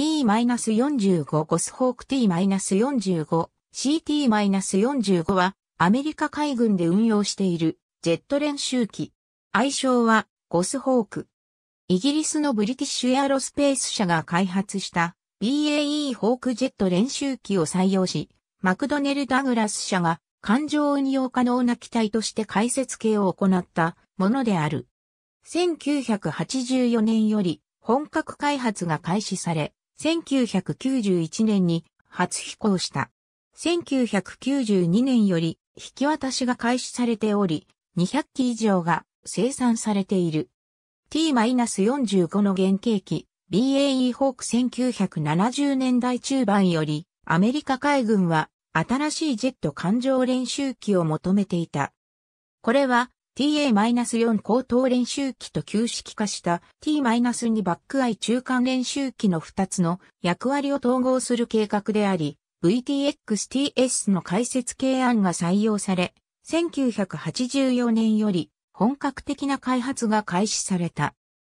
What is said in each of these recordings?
T-45 ゴスホーク T-45 CT-45 はアメリカ海軍で運用しているジェット練習機。愛称はゴスホーク。イギリスのブリティッシュエアロスペース社が開発した BAE ホークジェット練習機を採用し、マクドネル・ダグラス社が艦上運用可能な機体として解説系を行ったものである。1984年より本格開発が開始され、1991年に初飛行した。1992年より引き渡しが開始されており、200機以上が生産されている。T-45 の原型機 BAE ホーク1970年代中盤よりアメリカ海軍は新しいジェット艦上練習機を求めていた。これは TA-4 高等練習機と旧式化した T-2 バックアイ中間練習機の2つの役割を統合する計画であり、VTX-TS の解説系案が採用され、1984年より本格的な開発が開始された。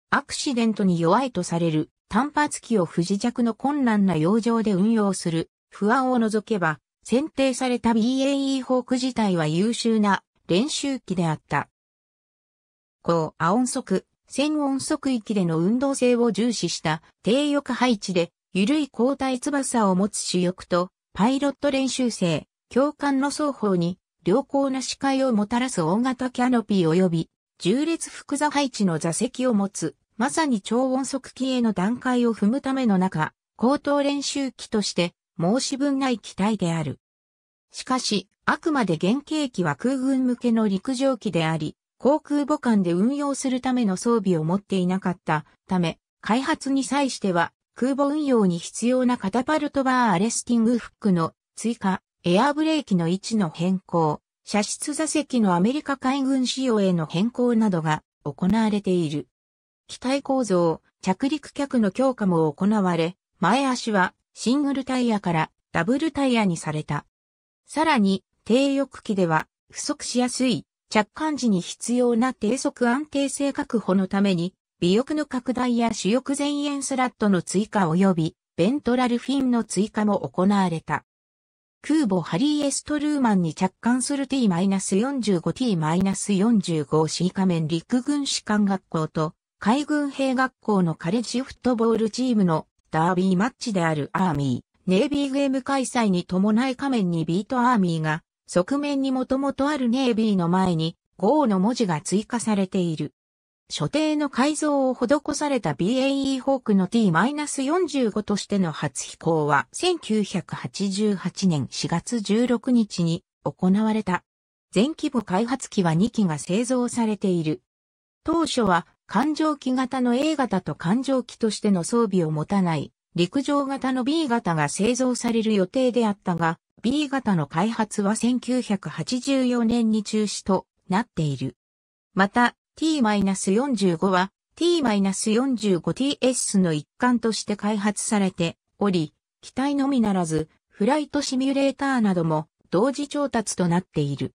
アクシデントに弱いとされる単発機を不時着の困難な洋上で運用する不安を除けば、選定された BAE ホーク自体は優秀な練習機であった。高、亜音速、線音速域での運動性を重視した低翼配置で、緩い交代翼を持つ主翼と、パイロット練習生、教官の双方に、良好な視界をもたらす大型キャノピー及び、重列複座配置の座席を持つ、まさに超音速機への段階を踏むための中、高等練習機として、申し分ない機体である。しかし、あくまで原型機は空軍向けの陸上機であり、航空母艦で運用するための装備を持っていなかったため、開発に際しては空母運用に必要なカタパルトバーアレスティングフックの追加、エアブレーキの位置の変更、射出座席のアメリカ海軍仕様への変更などが行われている。機体構造、着陸脚の強化も行われ、前足はシングルタイヤからダブルタイヤにされた。さらに、低翼機では不足しやすい着艦時に必要な低速安定性確保のために、尾翼の拡大や主翼前縁スラットの追加及び、ベントラルフィンの追加も行われた。空母ハリー・エストルーマンに着艦する T-45T-45C 仮面陸軍士官学校と海軍兵学校のカレッジフットボールチームのダービーマッチであるアーミー、ネイビーゲーム開催に伴い仮面にビートアーミーが側面にもともとあるネイビーの前に、号の文字が追加されている。所定の改造を施された BAE ホークの T-45 としての初飛行は1988年4月16日に行われた。全規模開発機は2機が製造されている。当初は艦上機型の A 型と艦上機としての装備を持たない陸上型の B 型が製造される予定であったが、B 型の開発は1984年に中止となっている。また T-45 は T-45TS の一環として開発されており、機体のみならずフライトシミュレーターなども同時調達となっている。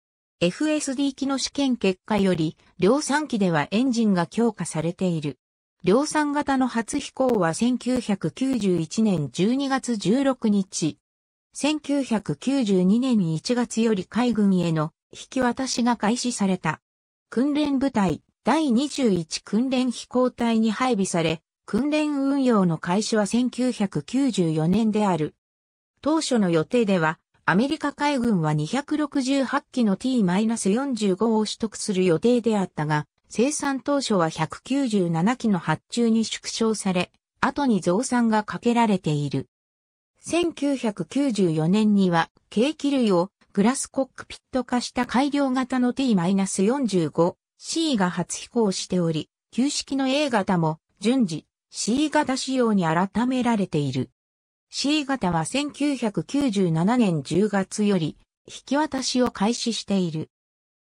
FSD 機の試験結果より量産機ではエンジンが強化されている。量産型の初飛行は1991年12月16日。1992年1月より海軍への引き渡しが開始された。訓練部隊第21訓練飛行隊に配備され、訓練運用の開始は1994年である。当初の予定では、アメリカ海軍は268機の T-45 を取得する予定であったが、生産当初は197機の発注に縮小され、後に増産がかけられている。1994年には、軽機類をグラスコックピット化した改良型の T-45C が初飛行しており、旧式の A 型も順次 C 型仕様に改められている。C 型は1997年10月より引き渡しを開始している。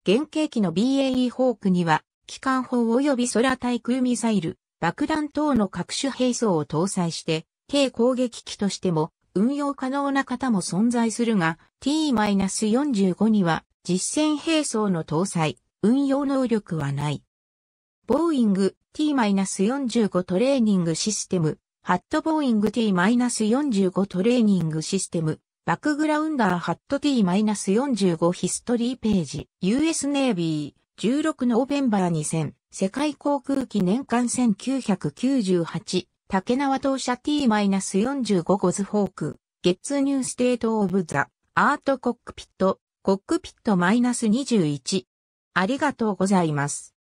原型機の BAE ホークには、機関砲及び空対空ミサイル、爆弾等の各種兵装を搭載して、軽攻撃機としても運用可能な方も存在するが、T-45 には実戦兵装の搭載、運用能力はない。ボーイング T-45 トレーニングシステム、ハットボーイング T-45 トレーニングシステム、バックグラウンダーハット T-45 ヒストリーページ、US ネイビー、16ノーベンバー2000、世界航空機年間1998、竹縄投射 T-45 ゴズフォーク、月ニューステートオブザ、アートコックピット、コックピット -21。ありがとうございます。